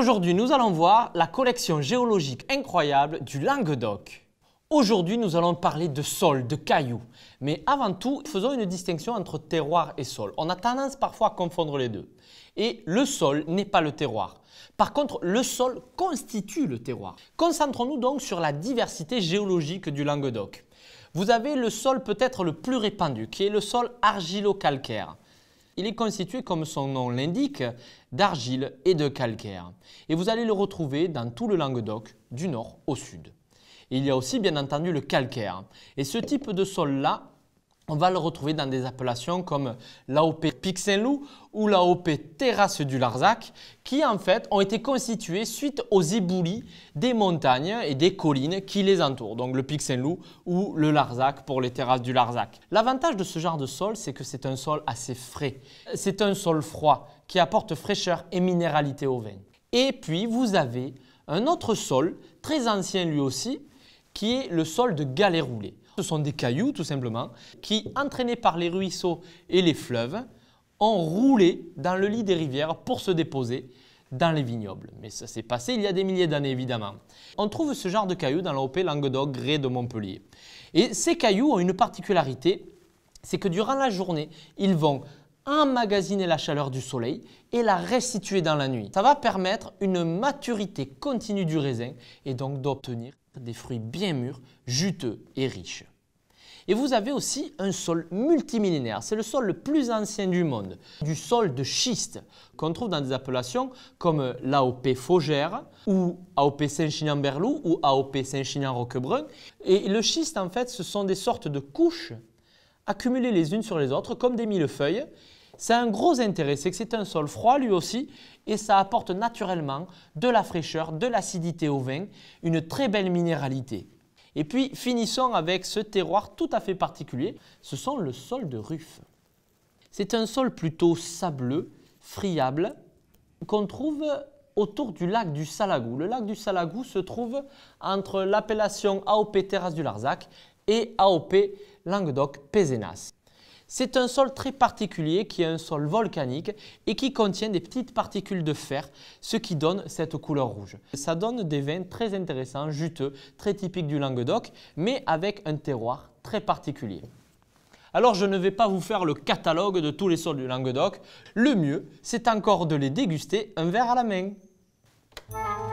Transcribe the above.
Aujourd'hui, nous allons voir la collection géologique incroyable du Languedoc. Aujourd'hui, nous allons parler de sol, de cailloux. Mais avant tout, faisons une distinction entre terroir et sol. On a tendance parfois à confondre les deux. Et le sol n'est pas le terroir. Par contre, le sol constitue le terroir. Concentrons-nous donc sur la diversité géologique du Languedoc. Vous avez le sol peut-être le plus répandu, qui est le sol argilo-calcaire. Il est constitué, comme son nom l'indique, d'argile et de calcaire. Et vous allez le retrouver dans tout le Languedoc, du nord au sud. il y a aussi bien entendu le calcaire. Et ce type de sol-là on va le retrouver dans des appellations comme l'AOP Pic Saint-Loup ou l'AOP Terrasse du Larzac, qui en fait ont été constituées suite aux éboulis des montagnes et des collines qui les entourent, donc le Pic Saint-Loup ou le Larzac pour les terrasses du Larzac. L'avantage de ce genre de sol, c'est que c'est un sol assez frais. C'est un sol froid qui apporte fraîcheur et minéralité au vin. Et puis vous avez un autre sol, très ancien lui aussi, qui est le sol de galets Roulé. Ce sont des cailloux tout simplement qui, entraînés par les ruisseaux et les fleuves, ont roulé dans le lit des rivières pour se déposer dans les vignobles. Mais ça s'est passé il y a des milliers d'années, évidemment. On trouve ce genre de cailloux dans l'OP Languedoc Grès de Montpellier. Et ces cailloux ont une particularité, c'est que durant la journée, ils vont emmagasiner la chaleur du soleil et la restituer dans la nuit. Ça va permettre une maturité continue du raisin et donc d'obtenir des fruits bien mûrs, juteux et riches. Et vous avez aussi un sol multimillénaire. C'est le sol le plus ancien du monde, du sol de schiste, qu'on trouve dans des appellations comme l'AOP Faugère ou AOP Saint-Chinian-Berlou ou AOP Saint-Chinian-Roquebrun. Et le schiste, en fait, ce sont des sortes de couches accumulées les unes sur les autres comme des millefeuilles c'est un gros intérêt, c'est que c'est un sol froid lui aussi et ça apporte naturellement de la fraîcheur, de l'acidité au vin, une très belle minéralité. Et puis finissons avec ce terroir tout à fait particulier, ce sont le sol de Ruffe. C'est un sol plutôt sableux, friable, qu'on trouve autour du lac du Salagou. Le lac du Salagou se trouve entre l'appellation AOP Terrasse du Larzac et AOP Languedoc-Pézenas. C'est un sol très particulier qui est un sol volcanique et qui contient des petites particules de fer, ce qui donne cette couleur rouge. Ça donne des vins très intéressants, juteux, très typiques du Languedoc, mais avec un terroir très particulier. Alors je ne vais pas vous faire le catalogue de tous les sols du Languedoc. Le mieux, c'est encore de les déguster un verre à la main.